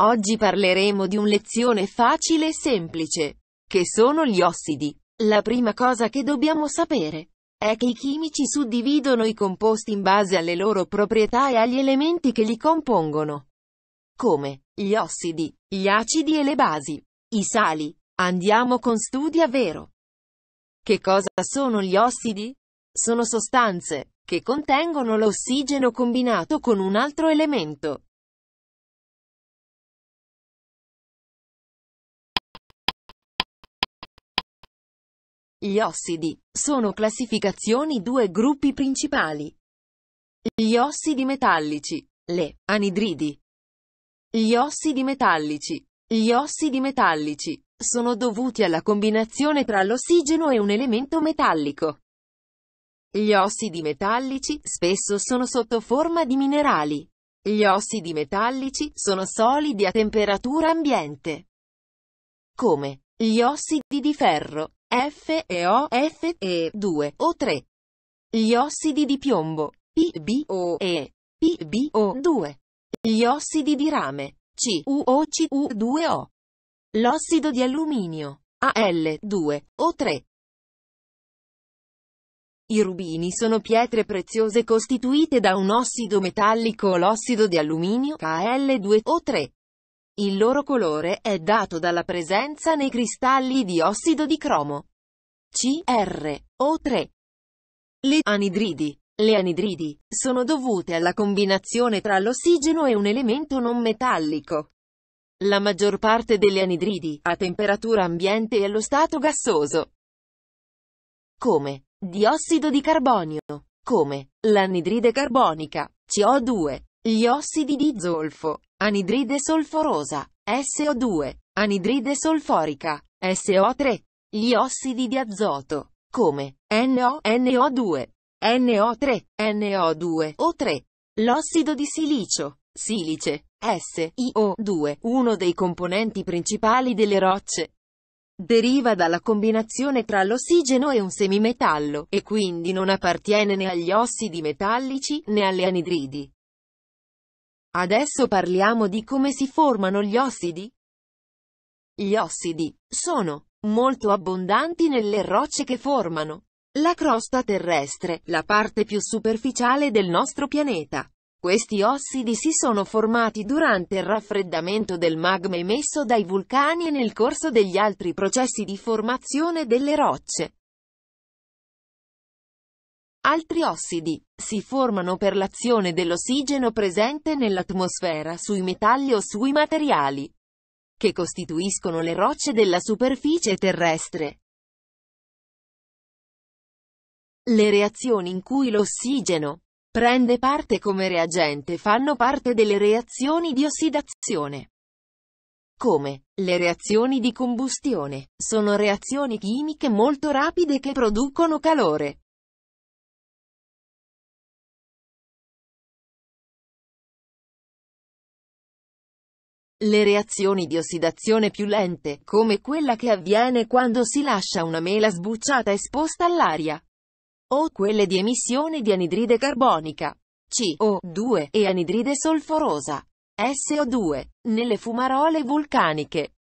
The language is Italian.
Oggi parleremo di un lezione facile e semplice, che sono gli ossidi. La prima cosa che dobbiamo sapere è che i chimici suddividono i composti in base alle loro proprietà e agli elementi che li compongono, come gli ossidi, gli acidi e le basi, i sali. Andiamo con studi a vero. Che cosa sono gli ossidi? Sono sostanze che contengono l'ossigeno combinato con un altro elemento, Gli ossidi. Sono classificazioni due gruppi principali. Gli ossidi metallici. Le anidridi. Gli ossidi metallici. Gli ossidi metallici sono dovuti alla combinazione tra l'ossigeno e un elemento metallico. Gli ossidi metallici spesso sono sotto forma di minerali. Gli ossidi metallici sono solidi a temperatura ambiente. Come gli ossidi di ferro, F e O F e 2 o 3. Gli ossidi di piombo, PbO e PbO2. Gli ossidi di rame, CuOCu2O. L'ossido di alluminio, Al2 o 3. I rubini sono pietre preziose costituite da un ossido metallico o l'ossido di alluminio, Al2O3. Il loro colore è dato dalla presenza nei cristalli di ossido di cromo CrO3. Le anidridi. Le anidridi sono dovute alla combinazione tra l'ossigeno e un elemento non metallico. La maggior parte delle anidridi a temperatura ambiente e allo stato gassoso. Come diossido di carbonio, come l'anidride carbonica, CO2, gli ossidi di zolfo, anidride solforosa, SO2, anidride solforica, SO3. Gli ossidi di azoto, come NO, NO2, NO3, NO2, O3. L'ossido di silicio, silice, SiO2, uno dei componenti principali delle rocce. Deriva dalla combinazione tra l'ossigeno e un semimetallo, e quindi non appartiene né agli ossidi metallici né alle anidridi. Adesso parliamo di come si formano gli ossidi. Gli ossidi sono molto abbondanti nelle rocce che formano la crosta terrestre, la parte più superficiale del nostro pianeta. Questi ossidi si sono formati durante il raffreddamento del magma emesso dai vulcani e nel corso degli altri processi di formazione delle rocce. Altri ossidi si formano per l'azione dell'ossigeno presente nell'atmosfera sui metalli o sui materiali che costituiscono le rocce della superficie terrestre. Le reazioni in cui l'ossigeno prende parte come reagente fanno parte delle reazioni di ossidazione. Come le reazioni di combustione sono reazioni chimiche molto rapide che producono calore. Le reazioni di ossidazione più lente, come quella che avviene quando si lascia una mela sbucciata esposta all'aria, o quelle di emissione di anidride carbonica, CO2, e anidride solforosa, SO2, nelle fumarole vulcaniche.